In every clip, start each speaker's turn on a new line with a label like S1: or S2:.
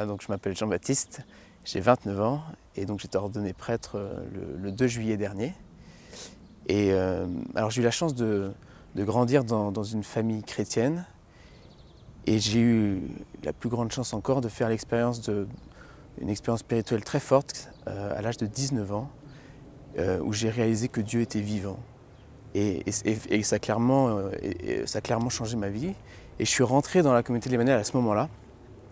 S1: Ah, je m'appelle Jean-Baptiste, j'ai 29 ans et donc j'étais ordonné prêtre euh, le, 2 juillet dernier. Et euh, alors j'ai eu la chance de, grandir dans, une famille chrétienne et j'ai eu la plus grande chance encore de faire l'expérience de une expérience spirituelle très forte euh, à l'âge de 19 ans où j'ai réalisé que Dieu était vivant. Et, ça, clairement, ça a clairement changé ma vie. Et je suis rentré dans la communauté de à ce moment-là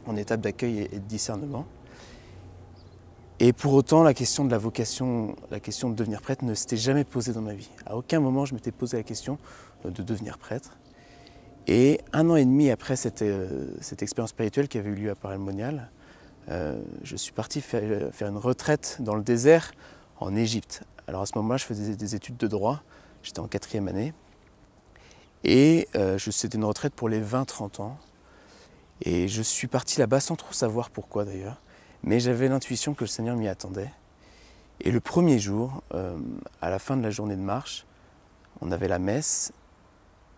S1: en étape d'accueil et, de discernement. Et pour autant, la question de la vocation, la question de devenir prêtre ne s'était jamais posée dans ma vie. À aucun moment, je m'étais posé la question euh, de devenir prêtre. Et un an et demi après cette, euh, cette expérience spirituelle qui avait eu lieu à Paris euh, je suis parti faire, une retraite dans le désert en Égypte. Alors à ce moment-là, je faisais des études de droit, j'étais en quatrième année. Et je c'était une retraite pour les 20-30 ans. Et je suis parti là-bas sans trop savoir pourquoi d'ailleurs, mais j'avais l'intuition que le Seigneur m'y attendait. Et le premier jour, euh, à la fin de la journée de marche, on avait la messe,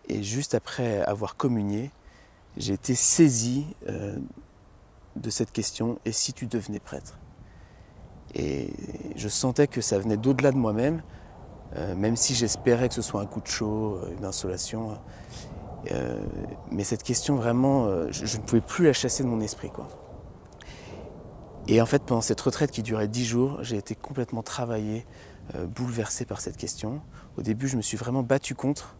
S1: et juste après avoir communié, j'ai été saisi euh, de cette question, et si tu devenais prêtre Et je sentais que ça venait d'au-delà de moi-même, euh, même si j'espérais que ce soit un coup de chaud, une insolation. Hein. Euh, mais cette question, vraiment, euh, je, ne pouvais plus la chasser de mon esprit. Quoi. Et en fait, pendant cette retraite qui durait dix jours, j'ai été complètement travaillé, euh, bouleversé par cette question. Au début, je me suis vraiment battu contre.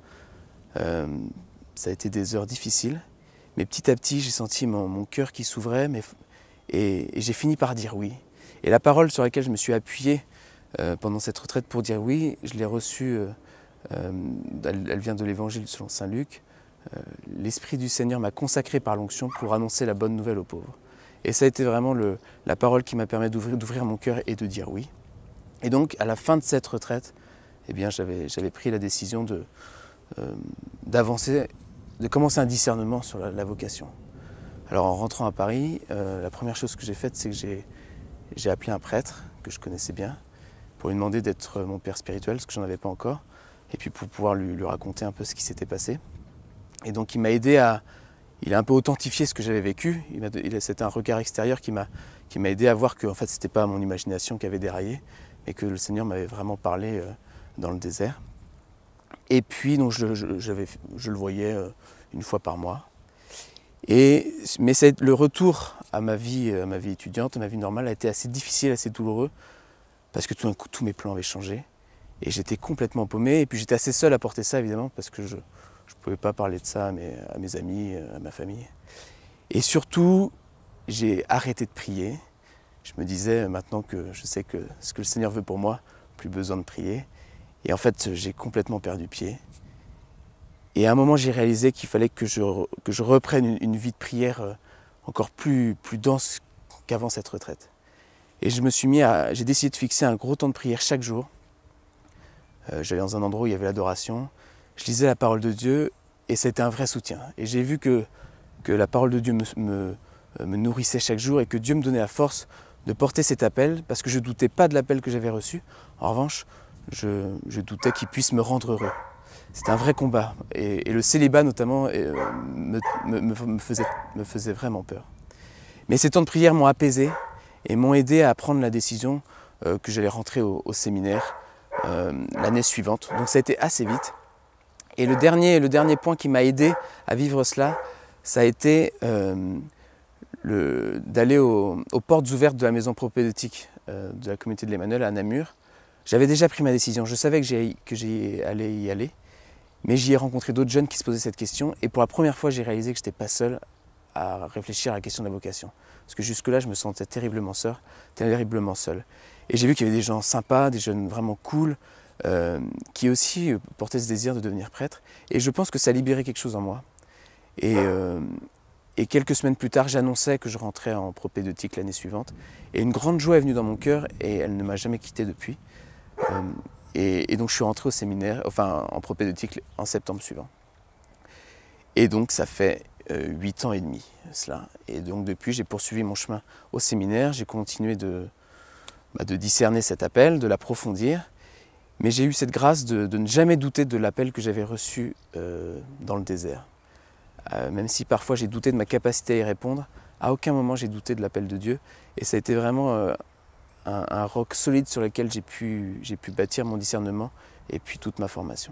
S1: ça a été des heures difficiles. Mais petit à petit, j'ai senti mon, mon cœur qui s'ouvrait mais, et, j'ai fini par dire oui. Et la parole sur laquelle je me suis appuyé pendant cette retraite pour dire oui, je l'ai reçue, elle, vient de l'évangile selon Saint Luc, euh, l'Esprit du Seigneur m'a consacré par l'onction pour annoncer la bonne nouvelle aux pauvres. Et ça a été vraiment la parole qui m'a permis d'ouvrir mon cœur et de dire oui. Et donc, à la fin de cette retraite, eh bien, j'avais pris la décision de, euh, d'avancer, de commencer un discernement sur la, vocation. Alors en rentrant à Paris, euh, la première chose que j'ai faite, c'est que j'ai, appelé un prêtre que je connaissais bien pour lui demander d'être mon père spirituel, ce que j'en avais pas encore, et puis pour pouvoir lui raconter un peu ce qui s'était passé. Et donc il m'a aidé à... Il a un peu authentifié ce que j'avais vécu. Il c'était un regard extérieur qui m'a, qui m'a aidé à voir que en fait, ce n'était pas mon imagination qui avait déraillé, mais que le Seigneur m'avait vraiment parlé euh, dans le désert. Et puis, donc, je, je le voyais euh, une fois par mois. Et, mais le retour à ma vie, euh, à ma vie étudiante, à ma vie normale, a été assez difficile, assez douloureux, parce que tout d'un coup, tous mes plans avaient changé. Et j'étais complètement paumé. Et puis j'étais assez seul à porter ça, évidemment, parce que je, je ne pouvais pas parler de ça à mes, amis, euh, à ma famille. Et surtout, j'ai arrêté de prier. Je me disais, maintenant que je sais que ce que le Seigneur veut pour moi, plus besoin de prier. Et en fait, j'ai complètement perdu pied. Et à un moment, j'ai réalisé qu'il fallait que je, reprenne une, vie de prière euh, encore plus, plus dense qu'avant cette retraite. Et je me suis mis à. J'ai décidé de fixer un gros temps de prière chaque jour. Euh, j'allais dans un endroit où il y avait l'adoration je lisais la parole de Dieu et c'était un vrai soutien. Et j'ai vu que, que la parole de Dieu me, me, euh, nourrissait chaque jour et que Dieu me donnait la force de porter cet appel parce que je ne doutais pas de l'appel que j'avais reçu. En revanche, je, doutais qu'il puisse me rendre heureux. C'était un vrai combat. Et, le célibat notamment euh, me, faisait, me faisait vraiment peur. Mais ces temps de prière m'ont apaisé et m'ont aidé à prendre la décision euh, que j'allais rentrer au, séminaire l'année suivante. Donc ça a été assez vite. Et le dernier, le dernier point qui m'a aidé à vivre cela, ça a été euh, d'aller aux portes ouvertes de la maison propédeutique euh, de la communauté de l'Emmanuel à Namur. J'avais déjà pris ma décision, je savais que j'allais y aller, mais j'y ai rencontré d'autres jeunes qui se posaient cette question, et pour la première fois j'ai réalisé que je n'étais pas seul à réfléchir à la question de la vocation. Parce que jusque-là, je me sentais terriblement seul, terriblement seul. Et j'ai vu qu'il y avait des gens sympas, des jeunes vraiment cools, euh, qui aussi euh, portait ce désir de devenir prêtre. Et je pense que ça libérait quelque chose en moi. Et, euh, quelques semaines plus tard, j'annonçais que je rentrais en propédeutique l'année suivante. Et une grande joie est venue dans mon cœur et elle ne m'a jamais quitté depuis. et, donc je suis rentré au séminaire, enfin en propédeutique en septembre suivant. Et donc ça fait huit ans et demi cela. Et donc depuis, j'ai poursuivi mon chemin au séminaire, j'ai continué de, bah, de discerner cet appel, de l'approfondir. Mais j'ai eu cette grâce de, ne jamais douter de l'appel que j'avais reçu euh, dans le désert. Euh, même si parfois j'ai douté de ma capacité à y répondre, à aucun moment j'ai douté de l'appel de Dieu. Et ça a été vraiment euh, un, roc solide sur lequel j'ai pu, pu bâtir mon discernement et puis toute ma formation.